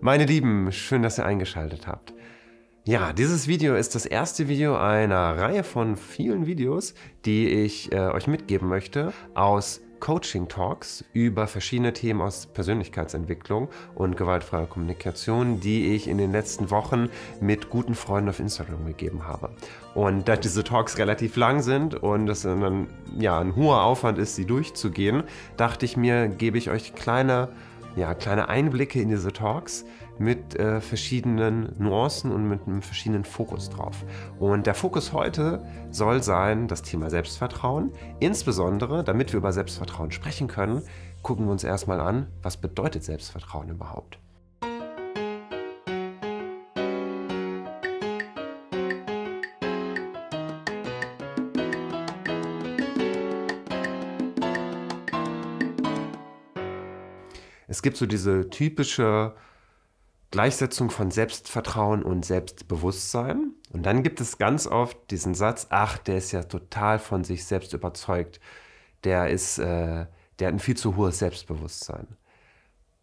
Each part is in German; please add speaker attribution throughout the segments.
Speaker 1: Meine Lieben, schön, dass ihr eingeschaltet habt. Ja, dieses Video ist das erste Video einer Reihe von vielen Videos, die ich äh, euch mitgeben möchte aus Coaching Talks über verschiedene Themen aus Persönlichkeitsentwicklung und gewaltfreier Kommunikation, die ich in den letzten Wochen mit guten Freunden auf Instagram gegeben habe. Und da diese Talks relativ lang sind und es dann ja ein hoher Aufwand ist, sie durchzugehen, dachte ich mir, gebe ich euch kleine ja, kleine Einblicke in diese Talks mit äh, verschiedenen Nuancen und mit einem verschiedenen Fokus drauf. Und der Fokus heute soll sein das Thema Selbstvertrauen. Insbesondere, damit wir über Selbstvertrauen sprechen können, gucken wir uns erstmal an, was bedeutet Selbstvertrauen überhaupt. Es gibt so diese typische Gleichsetzung von Selbstvertrauen und Selbstbewusstsein. Und dann gibt es ganz oft diesen Satz, ach, der ist ja total von sich selbst überzeugt. Der ist, äh, der hat ein viel zu hohes Selbstbewusstsein.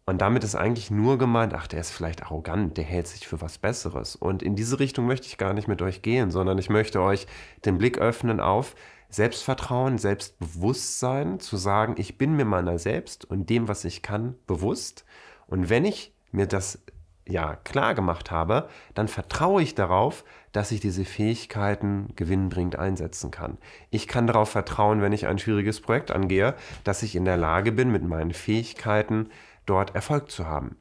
Speaker 1: Und damit ist eigentlich nur gemeint, ach, der ist vielleicht arrogant, der hält sich für was Besseres. Und in diese Richtung möchte ich gar nicht mit euch gehen, sondern ich möchte euch den Blick öffnen auf Selbstvertrauen, Selbstbewusstsein, zu sagen, ich bin mir meiner selbst und dem, was ich kann, bewusst. Und wenn ich mir das ja klar gemacht habe, dann vertraue ich darauf, dass ich diese Fähigkeiten gewinnbringend einsetzen kann. Ich kann darauf vertrauen, wenn ich ein schwieriges Projekt angehe, dass ich in der Lage bin, mit meinen Fähigkeiten dort Erfolg zu haben,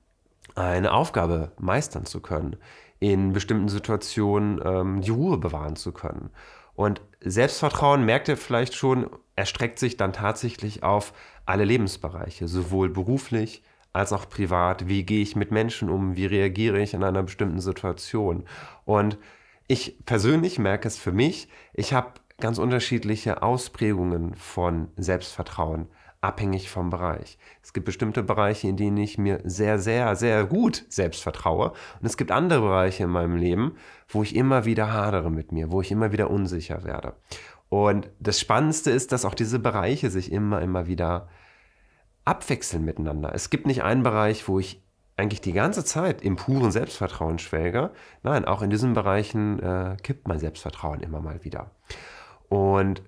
Speaker 1: eine Aufgabe meistern zu können, in bestimmten Situationen ähm, die Ruhe bewahren zu können. Und Selbstvertrauen, merkt ihr vielleicht schon, erstreckt sich dann tatsächlich auf alle Lebensbereiche, sowohl beruflich als auch privat. Wie gehe ich mit Menschen um? Wie reagiere ich in einer bestimmten Situation? Und ich persönlich merke es für mich, ich habe ganz unterschiedliche Ausprägungen von Selbstvertrauen abhängig vom Bereich. Es gibt bestimmte Bereiche, in denen ich mir sehr, sehr, sehr gut selbst vertraue. Und es gibt andere Bereiche in meinem Leben, wo ich immer wieder hadere mit mir, wo ich immer wieder unsicher werde. Und das Spannendste ist, dass auch diese Bereiche sich immer, immer wieder abwechseln miteinander. Es gibt nicht einen Bereich, wo ich eigentlich die ganze Zeit im puren Selbstvertrauen schwelge. Nein, auch in diesen Bereichen äh, kippt mein Selbstvertrauen immer mal wieder. Und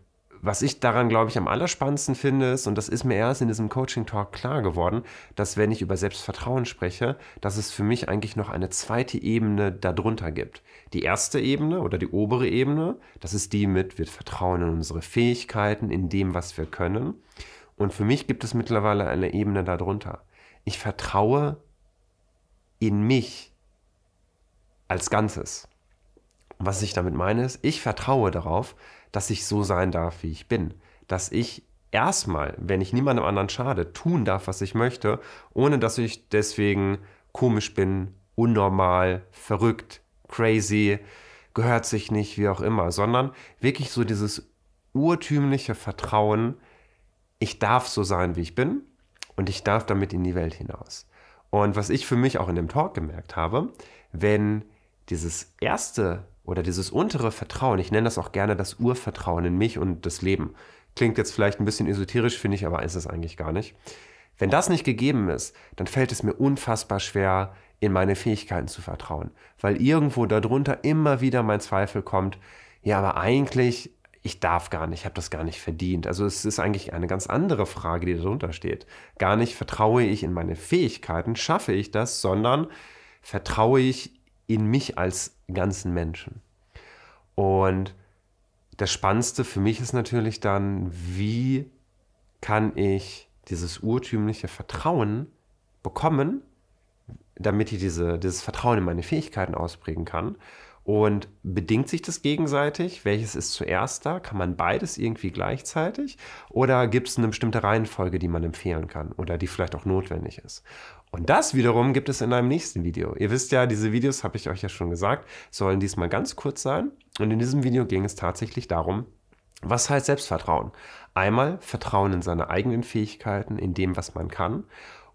Speaker 1: was ich daran, glaube ich, am allerspannendsten finde, ist, und das ist mir erst in diesem Coaching-Talk klar geworden, dass wenn ich über Selbstvertrauen spreche, dass es für mich eigentlich noch eine zweite Ebene darunter gibt. Die erste Ebene oder die obere Ebene, das ist die mit, wir vertrauen in unsere Fähigkeiten, in dem, was wir können. Und für mich gibt es mittlerweile eine Ebene darunter. Ich vertraue in mich als Ganzes. Was ich damit meine ist, ich vertraue darauf, dass ich so sein darf, wie ich bin. Dass ich erstmal, wenn ich niemandem anderen schade, tun darf, was ich möchte, ohne dass ich deswegen komisch bin, unnormal, verrückt, crazy, gehört sich nicht, wie auch immer, sondern wirklich so dieses urtümliche Vertrauen, ich darf so sein, wie ich bin und ich darf damit in die Welt hinaus. Und was ich für mich auch in dem Talk gemerkt habe, wenn dieses erste oder dieses untere Vertrauen, ich nenne das auch gerne das Urvertrauen in mich und das Leben. Klingt jetzt vielleicht ein bisschen esoterisch, finde ich, aber ist es eigentlich gar nicht. Wenn das nicht gegeben ist, dann fällt es mir unfassbar schwer, in meine Fähigkeiten zu vertrauen, weil irgendwo darunter immer wieder mein Zweifel kommt, ja, aber eigentlich, ich darf gar nicht, ich habe das gar nicht verdient. Also es ist eigentlich eine ganz andere Frage, die darunter steht. Gar nicht vertraue ich in meine Fähigkeiten, schaffe ich das, sondern vertraue ich in mich als ganzen Menschen. Und das Spannendste für mich ist natürlich dann, wie kann ich dieses urtümliche Vertrauen bekommen, damit ich diese, dieses Vertrauen in meine Fähigkeiten ausprägen kann und bedingt sich das gegenseitig? Welches ist zuerst da? Kann man beides irgendwie gleichzeitig? Oder gibt es eine bestimmte Reihenfolge, die man empfehlen kann oder die vielleicht auch notwendig ist? Und das wiederum gibt es in einem nächsten Video. Ihr wisst ja, diese Videos, habe ich euch ja schon gesagt, sollen diesmal ganz kurz sein. Und in diesem Video ging es tatsächlich darum, was heißt Selbstvertrauen? Einmal Vertrauen in seine eigenen Fähigkeiten, in dem, was man kann.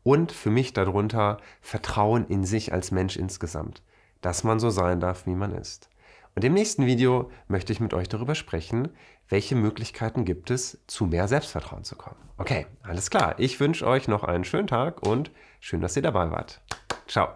Speaker 1: Und für mich darunter Vertrauen in sich als Mensch insgesamt dass man so sein darf, wie man ist. Und im nächsten Video möchte ich mit euch darüber sprechen, welche Möglichkeiten gibt es, zu mehr Selbstvertrauen zu kommen. Okay, alles klar. Ich wünsche euch noch einen schönen Tag und schön, dass ihr dabei wart. Ciao.